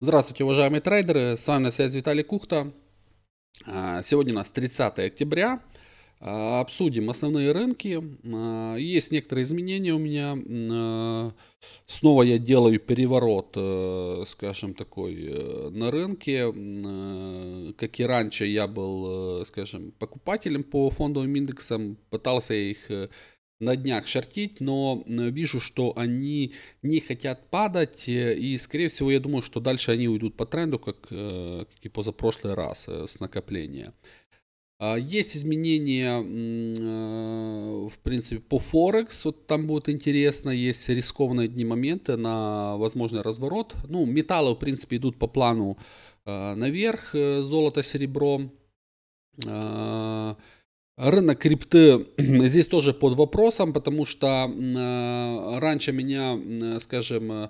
Здравствуйте, уважаемые трейдеры, с вами на связи Виталий Кухта. А, сегодня у нас 30 октября. А, обсудим основные рынки. А, есть некоторые изменения у меня. Снова я делаю переворот, э, скажем, такой э, на рынке. Как и раньше я был, э, скажем, покупателем по фондовым индексам. Пытался их на днях шортить, но э, вижу, что они не хотят падать, э, и, скорее всего, я думаю, что дальше они уйдут по тренду, как, э, как и позапрошлый раз с накопления. А, есть изменения, в принципе, по Форекс, вот там будет интересно, есть рискованные дни моменты на возможный разворот. Ну, металлы, в принципе, идут по плану наверх, золото, серебро, а, Рынок крипты здесь тоже под вопросом, потому что э, раньше меня, э, скажем, э,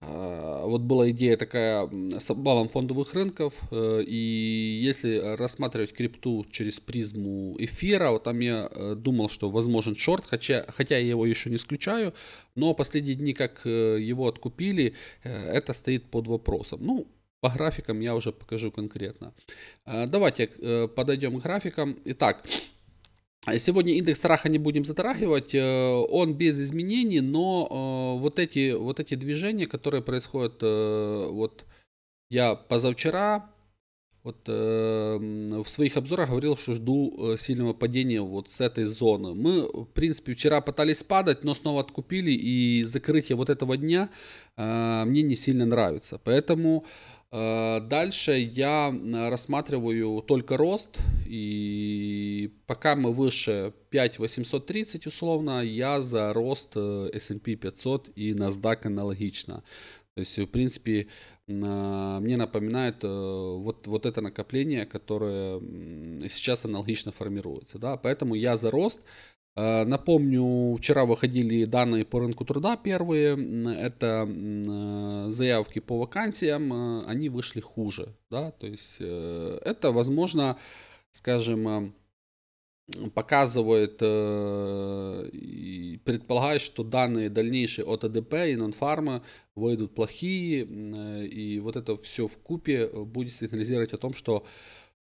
вот была идея такая с обвалом фондовых рынков, и если рассматривать крипту через призму эфира, вот там я думал, что возможен шорт, хотя, хотя я его еще не исключаю, но последние дни, как его откупили, это стоит под вопросом. Ну, по графикам я уже покажу конкретно. Давайте подойдем к графикам. Итак, а сегодня индекс страха не будем затрагивать, э, он без изменений, но э, вот эти, вот эти движения, которые происходят, э, вот я позавчера вот в своих обзорах говорил, что жду сильного падения вот с этой зоны. Мы, в принципе, вчера пытались падать, но снова откупили, и закрытие вот этого дня мне не сильно нравится. Поэтому дальше я рассматриваю только рост и Пока мы выше 5830 условно, я за рост э, S&P 500 и NASDAQ аналогично. То есть, в принципе, а, мне напоминает э, вот, вот это накопление, которое сейчас аналогично формируется. Да? Поэтому я за рост. А, напомню, вчера выходили данные по рынку труда первые. Это а, заявки по вакансиям. Э, они вышли хуже. Да? То есть, это, возможно, скажем, показывает э, и предполагает, что данные дальнейшие от АДП и нонфарма выйдут плохие, и вот это все в купе будет сигнализировать о том, что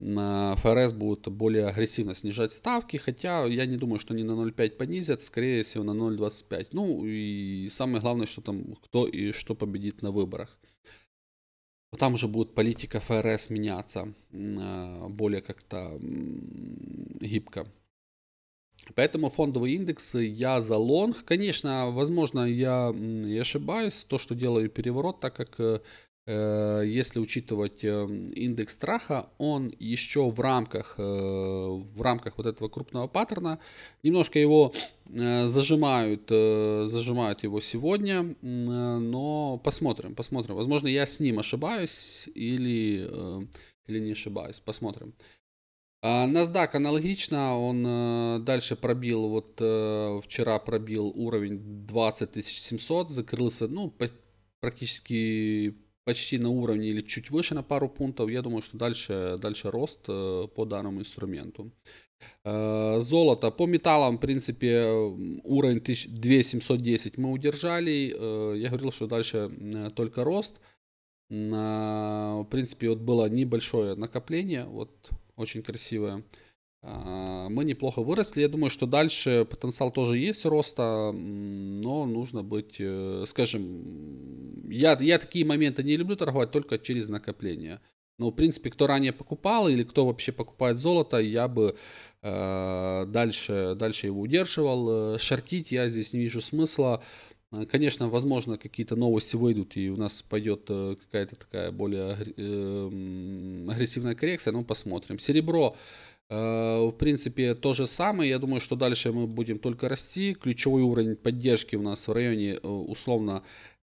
ФРС будет более агрессивно снижать ставки, хотя я не думаю, что они на 0,5 понизят, скорее всего на 0,25. Ну и самое главное, что там кто и что победит на выборах. Там уже будет политика ФРС меняться э, более как-то гибко. Поэтому фондовые индексы я за лонг. Конечно, возможно, я и ошибаюсь, то, что делаю переворот, так как э, Э, если учитывать эм, индекс страха, он еще в рамках, э, в рамках вот этого крупного паттерна, немножко его э, зажимают, зажимают его сегодня, но посмотрим, посмотрим. Возможно, я с ним ошибаюсь или, или не ошибаюсь, посмотрим. А, NASDAQ аналогично, он дальше пробил, вот вчера пробил уровень 20700, закрылся, ну, практически почти на уровне или чуть выше на пару пунктов, я думаю, что дальше, дальше рост э, по данному инструменту. Э, золото. По металлам, в принципе, э, уровень 2710 мы удержали. Я говорил, что дальше только рост. В принципе, вот было небольшое накопление, вот очень красивое. А, мы неплохо выросли. Я думаю, что дальше потенциал тоже есть роста, но нужно быть, э, скажем, я, я такие моменты не люблю торговать только через накопление. Но, в принципе, кто ранее покупал или кто вообще покупает золото, я бы э, дальше, дальше его удерживал. Э, шортить я здесь не вижу смысла. Э, конечно, возможно, какие-то новости выйдут, и у нас пойдет какая-то такая более агрессивная коррекция, но посмотрим. Серебро Э, в принципе, то же самое. Я думаю, что дальше мы будем только расти. Ключевой уровень поддержки у нас в районе э, условно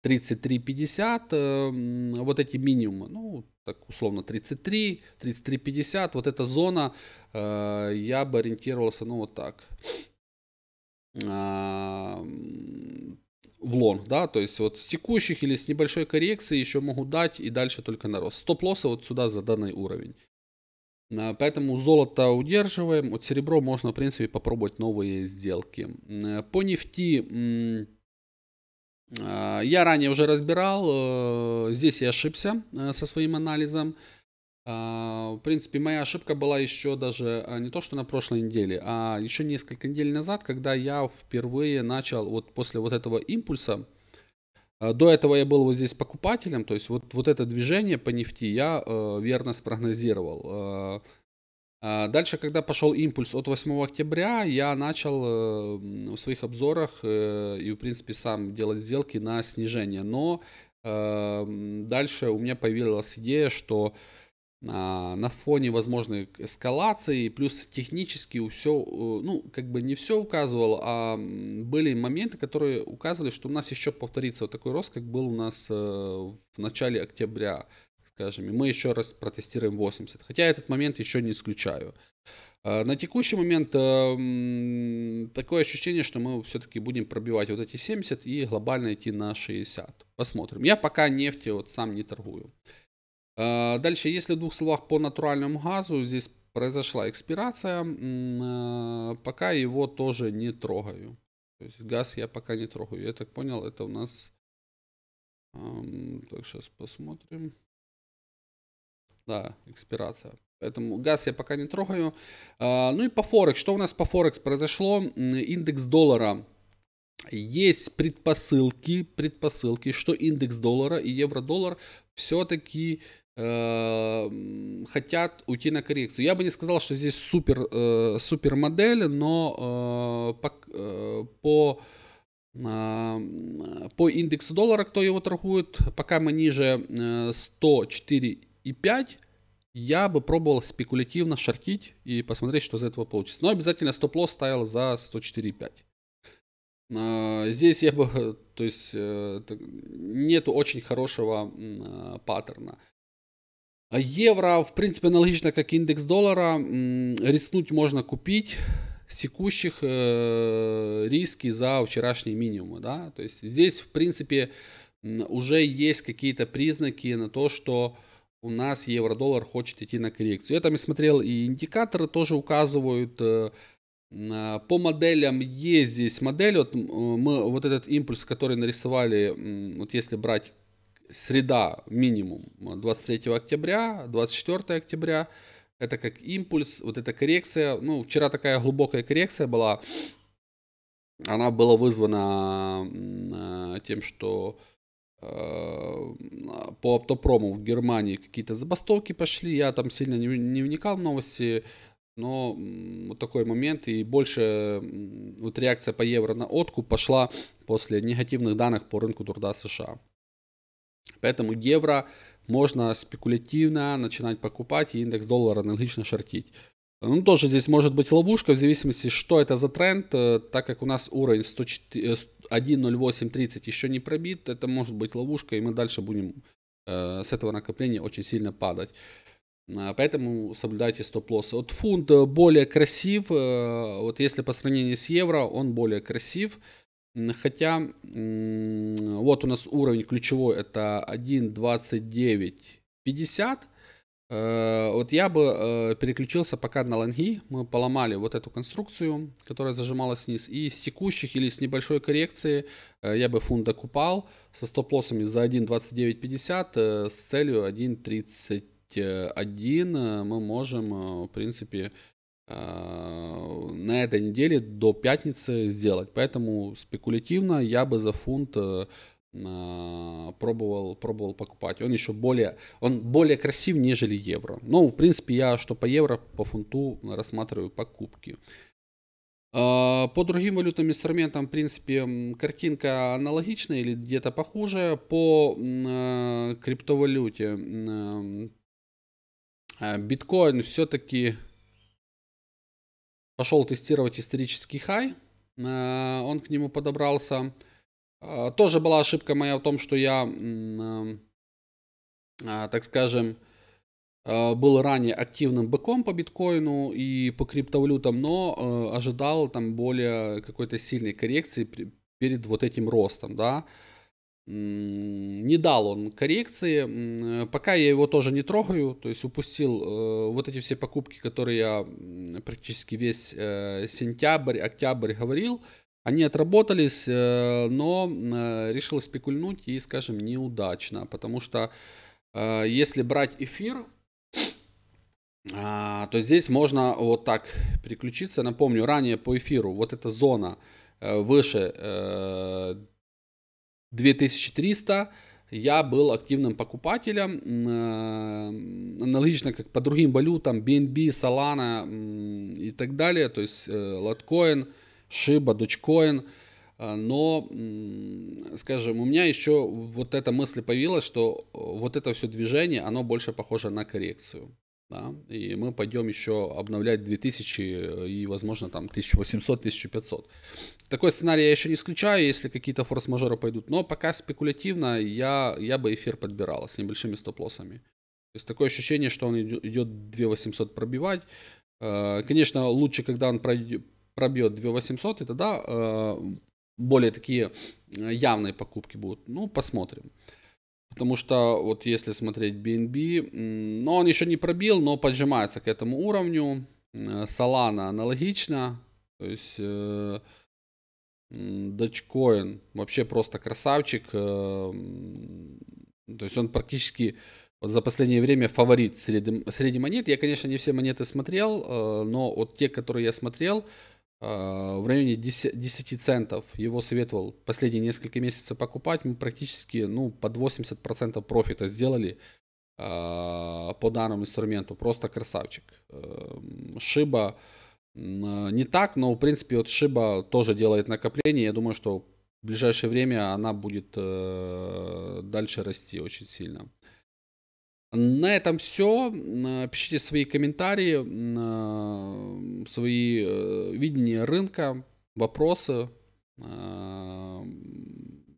33,50. Э, вот эти минимумы, ну, так условно 33, 33,50. Вот эта зона, я бы ориентировался, ну, вот так. В лонг, да, то есть вот с текущих или с небольшой коррекции еще могу дать и дальше только на рост. Стоп-лоссы вот сюда за данный уровень. А, поэтому золото удерживаем. Вот серебро можно, в принципе, попробовать новые сделки. Э, по нефти а, я ранее уже разбирал. Э, здесь я ошибся э, со своим анализом. А, в принципе, моя ошибка была еще даже не то, что на прошлой неделе, а еще несколько недель назад, когда я впервые начал вот после вот этого импульса, а, до этого я был вот здесь покупателем, то есть вот, вот это движение по нефти я э, верно спрогнозировал. Э, дальше, когда пошел импульс от 8 октября, я начал э, в своих обзорах э, и, в принципе, сам делать сделки на снижение. Но э, дальше у меня появилась идея, что э, а, на фоне возможной эскалации, плюс технически все, э, ну, как бы не все указывало, а были моменты, которые указывали, что у нас еще повторится вот такой рост, как был у нас э, в начале октября, скажем, и мы еще раз протестируем 80, хотя этот момент еще не исключаю. А, на текущий момент э, такое ощущение, что мы все-таки будем пробивать вот эти 70 и глобально идти на 60. Посмотрим. Я пока нефти вот сам не торгую. А, дальше, если в двух словах по натуральному газу, здесь произошла экспирация, а, пока его тоже не трогаю. То есть газ я пока не трогаю. Я так понял, это у нас... Так, сейчас посмотрим. Да, экспирация. Поэтому газ я пока не трогаю. А, ну и по Форекс. Что у нас по Форекс произошло? Индекс доллара есть предпосылки, предпосылки, что индекс доллара и евро-доллар все-таки Эм, хотят уйти на коррекцию. Я бы не сказал, что здесь супер, э, супер модели, но э, по, э, по, э, по индексу доллара, кто его торгует, пока мы ниже э, 104,5, я бы пробовал спекулятивно шортить и посмотреть, что из этого получится. Но обязательно стоп-лосс ставил за 104,5. Э, здесь я бы, то есть, э, нету очень хорошего э, паттерна. А евро, в принципе, аналогично, как и индекс доллара, рискнуть можно купить секущих э, риски за вчерашние минимумы, да, то есть здесь, в принципе, уже есть какие-то признаки на то, что у нас евро-доллар хочет идти на коррекцию. Я там и смотрел, и индикаторы тоже указывают. Э, а, по моделям есть здесь модель, вот э, мы вот этот импульс, который нарисовали, вот если брать среда минимум 23 октября, 24 октября. Это как импульс, вот эта коррекция. Ну, вчера такая глубокая коррекция была. Она была вызвана э, тем, что э, по автопрому в Германии какие-то забастовки пошли. Я там сильно не, не вникал в новости, но вот такой момент. И больше вот реакция по евро на откуп пошла после негативных данных по рынку труда США. Поэтому евро можно спекулятивно начинать покупать и индекс доллара аналогично шортить. Ну, тоже здесь может быть ловушка в зависимости, что это за тренд, э, так как у нас уровень 1.0830 э, еще не пробит, это может быть ловушка, и мы дальше будем э, с этого накопления очень сильно падать. А, поэтому соблюдайте стоп лосс Вот фунт более красив, э, вот если по сравнению с евро, он более красив. Хотя вот у нас уровень ключевой это 1.2950. Э, вот я бы э, переключился пока на лонги. Мы поломали вот эту конструкцию, которая зажималась вниз. И с текущих или с небольшой коррекции э, я бы фунт докупал со стоп-лоссами за 1.2950 с целью 1.31. Мы можем, в принципе, Э, на этой неделе до пятницы сделать. Поэтому спекулятивно я бы за фунт э, э, пробовал, пробовал покупать. Он еще более, он более красив, нежели евро. Но, ну, в принципе, я что по евро, по фунту рассматриваю покупки. По другим валютным инструментам, в принципе, картинка аналогичная или где-то похожая По криптовалюте биткоин все-таки пошел тестировать исторический хай. Э, он к нему подобрался. Э, тоже была ошибка моя в том, что я, э, так скажем, был ранее активным быком по биткоину и по криптовалютам, но ожидал там более какой-то сильной коррекции перед вот этим ростом, да не дал он коррекции. Пока я его тоже не трогаю, то есть упустил э, вот эти все покупки, которые я практически весь э, сентябрь, октябрь говорил. Они отработались, э, но э, решил спекульнуть и, скажем, неудачно, потому что э, если брать эфир, а, то здесь можно вот так переключиться. Напомню, ранее по эфиру вот эта зона э, выше 2300 я был активным покупателем, э, аналогично как по другим валютам, BNB, Solana и так далее, то есть э, Litecoin, Shiba, Dogecoin, э, но, скажем, у меня еще вот эта мысль появилась, что вот это все движение, оно больше похоже на коррекцию. Да? И мы пойдем еще обновлять 2000 и, возможно, там 1800-1500. Такой сценарий я еще не исключаю, если какие-то форс-мажоры пойдут. Но пока спекулятивно я, я бы эфир подбирал с небольшими стоп-лоссами. То есть такое ощущение, что он идет 2800 пробивать. Э, конечно, лучше, когда он пробьет 2800, и тогда более такие э, явные покупки будут. Ну, посмотрим. Потому что вот если смотреть BNB, но ну, он еще не пробил, но поджимается к этому уровню. Э, Solana аналогично. То есть э, Dogecoin вообще просто красавчик. Э, то есть он практически вот за последнее время фаворит среди, среди монет. Я, конечно, не все монеты смотрел, э, но вот те, которые я смотрел, а, в районе 10, 10 центов его советовал последние несколько месяцев покупать, мы практически ну, под 80% профита сделали а, по данному инструменту. Просто красавчик. Эм, Шиба а, не так, но в принципе вот Шиба тоже делает накопление. Я думаю, что в ближайшее время она будет э, дальше расти очень сильно. На этом все. Пишите свои комментарии, а, свои э, видения рынка, вопросы. А,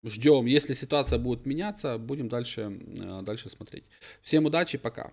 Ждем. Если ситуация будет меняться, будем дальше, а, дальше смотреть. Всем удачи, пока.